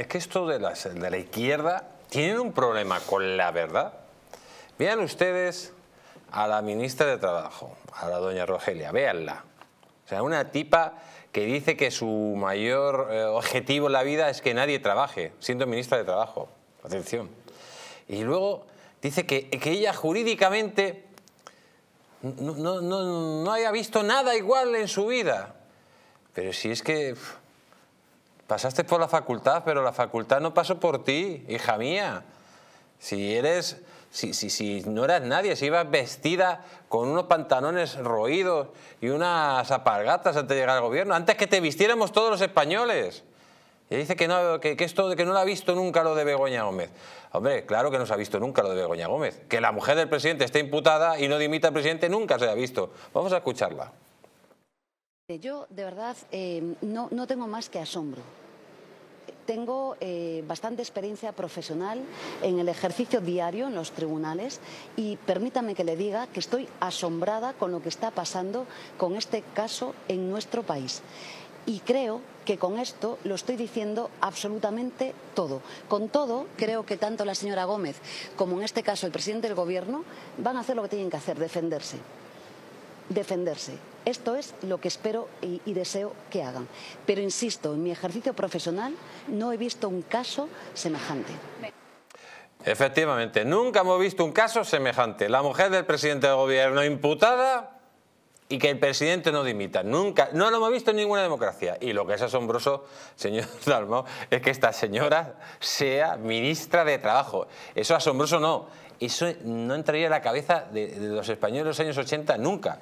es que esto de, de la izquierda tiene un problema con la verdad. Vean ustedes a la ministra de Trabajo, a la doña Rogelia, véanla. O sea, una tipa que dice que su mayor eh, objetivo en la vida es que nadie trabaje, siendo ministra de Trabajo. Atención. Y luego dice que, ella jurídicamente no, no haya visto nada igual en su vida. Pero si es que Pasaste por la facultad, pero la facultad no pasó por ti, hija mía. Si eres, si, si, si no eras nadie, si ibas vestida con unos pantalones roídos y unas apargatas antes de llegar al gobierno, antes que te vistiéramos todos los españoles. Y dice que no, que, que esto que no lo ha visto nunca lo de Begoña Gómez. Hombre, claro que no se ha visto nunca lo de Begoña Gómez. Que la mujer del presidente esté imputada y no dimita al presidente nunca se ha visto. Vamos a escucharla. Yo, de verdad, eh, no, no tengo más que asombro tengo eh, bastante experiencia profesional en el ejercicio diario en los tribunales y permítame que le diga que estoy asombrada con lo que está pasando con este caso en nuestro país. Y creo que con esto lo estoy diciendo absolutamente todo. Con todo, creo que tanto la señora Gómez como en este caso el presidente del Gobierno van a hacer lo que tienen que hacer, defenderse defenderse. Esto es lo que espero y, deseo que hagan. Pero insisto, en mi ejercicio profesional no he visto un caso semejante. Efectivamente, nunca hemos visto un caso semejante. La mujer del presidente de gobierno imputada y que el presidente no dimita. Nunca, no lo hemos visto en ninguna democracia. Y lo que es asombroso, señor Dalmau, es que esta señora sea ministra de Trabajo. Eso asombroso no. Eso no entraría en la cabeza de, de los españoles de los años 80 nunca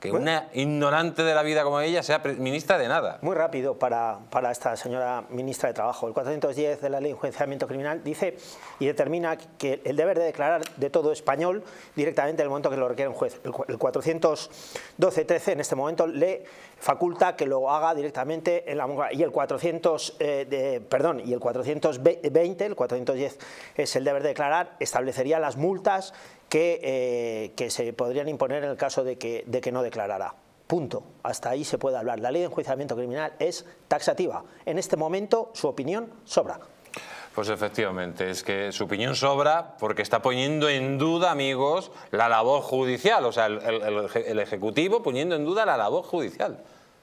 que una ignorante de la vida como ella sea ministra de nada. Muy rápido para, para esta señora ministra de Trabajo. El 410 de la Ley de Enjuiciamiento Criminal dice y determina que el deber de declarar de todo español directamente en el momento que lo requiere un juez. El, 412 412.13 en este momento le faculta que lo haga directamente en la y el 400 eh, perdón y el 420 el 410 es el deber de declarar establecería las multas eh, que, se podrían imponer en el caso de que, no declarara. Punto. Hasta ahí se puede hablar. La ley de enjuiciamiento criminal es taxativa. En este momento su opinión sobra. Pues efectivamente, es que su opinión sobra porque está poniendo en duda, amigos, la labor judicial. O sea, el Ejecutivo poniendo en duda la labor judicial.